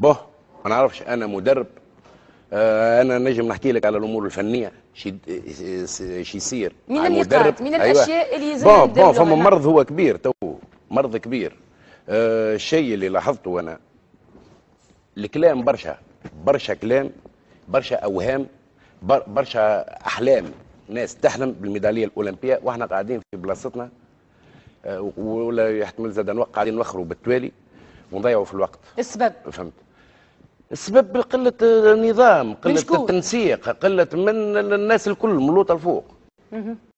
به ما نعرفش انا مدرب آه، انا نجم نحكي لك على الامور الفنيه شي شي يصير من النقاط من أيوة. الاشياء أيوة. اللي يلزم بون بون فما مرض هو كبير تو مرض كبير أه الشيء اللي لاحظته انا الكلام برشا برشا كلام برشا اوهام برشا احلام ناس تحلم بالميداليه الاولمبيه واحنا قاعدين في بلاصتنا أه ولا يحتمل زاد قاعدين نوخروا بالتوالي ونضيعوا في الوقت السبب فهمت السبب قلة النظام قلة التنسيق قلة من الناس الكل ملوطة الفوق